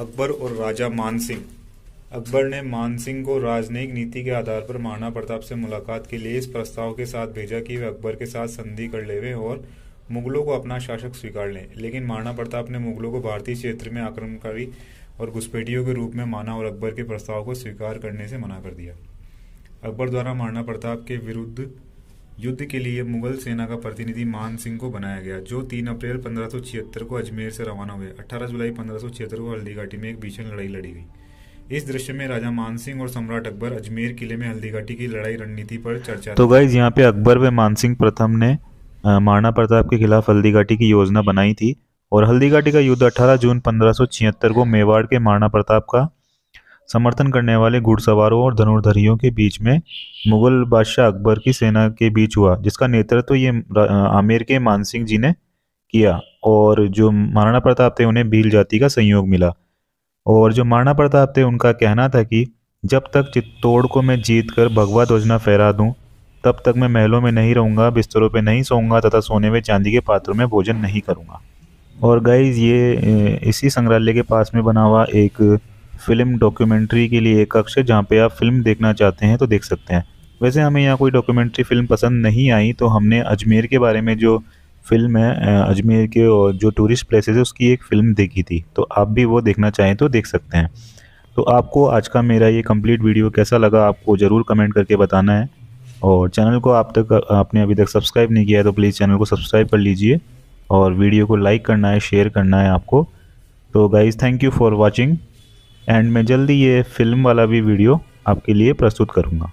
अकबर और राजा मानसिंह अकबर ने मानसिंह को राजनयिक नीति के आधार पर महाराणा प्रताप से मुलाकात के लिए इस प्रस्ताव के साथ भेजा कि वे अकबर के साथ संधि कर लेवे और मुगलों को अपना शासक स्वीकार लें लेकिन महाराणा प्रताप ने मुगलों को भारतीय क्षेत्र में आक्रमणकारी और घुसपैठियों के रूप में माना और अकबर के प्रस्ताव को स्वीकार करने से मना कर दिया अकबर द्वारा महाराणा प्रताप के विरुद्ध युद्ध के लिए मुगल सेना का प्रतिनिधि मान सिंह को बनाया गया जो 3 अप्रैल पंद्रह को अजमेर से रवाना हुए 18 जुलाई पंद्रह को हल्दीघाटी में एक भीषण लड़ाई लड़ी गई इस दृश्य में राजा मान सिंह और सम्राट अकबर अजमेर किले में हल्दीघाटी की लड़ाई रणनीति पर चर्चा तो गाइज यहाँ पे अकबर व मानसिंह प्रथम ने महाराणा प्रताप के खिलाफ हल्दीघाटी की योजना बनाई थी और हल्दीघाटी का युद्ध 18 जून पंद्रह को मेवाड़ के महाराणा प्रताप का समर्थन करने वाले घुड़सवारों और धनुर्धरियों के बीच में मुगल बादशाह अकबर की सेना के बीच हुआ जिसका नेतृत्व तो ये आमेर के मानसिंह जी ने किया और जो महाराणा प्रताप थे उन्हें भील जाति का संयोग मिला और जो महाराणा प्रताप थे उनका कहना था कि जब तक चित्तौड़ को मैं जीत कर भगवा ध्वजना फहरा दूँ तब तक मैं महलों में नहीं रहूँगा बिस्तरों पर नहीं सोऊंगा तथा सोने में चांदी के पात्रों में भोजन नहीं करूँगा और गाइज ये इसी संग्रहालय के पास में बना हुआ एक फिल्म डॉक्यूमेंट्री के लिए एक कक्ष है जहाँ पे आप फिल्म देखना चाहते हैं तो देख सकते हैं वैसे हमें यहाँ कोई डॉक्यूमेंट्री फिल्म पसंद नहीं आई तो हमने अजमेर के बारे में जो फिल्म है अजमेर के और जो टूरिस्ट प्लेसेस है उसकी एक फ़िल्म देखी थी तो आप भी वो देखना चाहें तो देख सकते हैं तो आपको आज का मेरा ये कंप्लीट वीडियो कैसा लगा आपको ज़रूर कमेंट करके बताना है और चैनल को आप तक आपने अभी तक सब्सक्राइब नहीं किया है तो प्लीज़ चैनल को सब्सक्राइब कर लीजिए और वीडियो को लाइक करना है शेयर करना है आपको तो guys thank you for watching and मैं जल्दी ये फिल्म वाला भी वीडियो आपके लिए प्रस्तुत करूँगा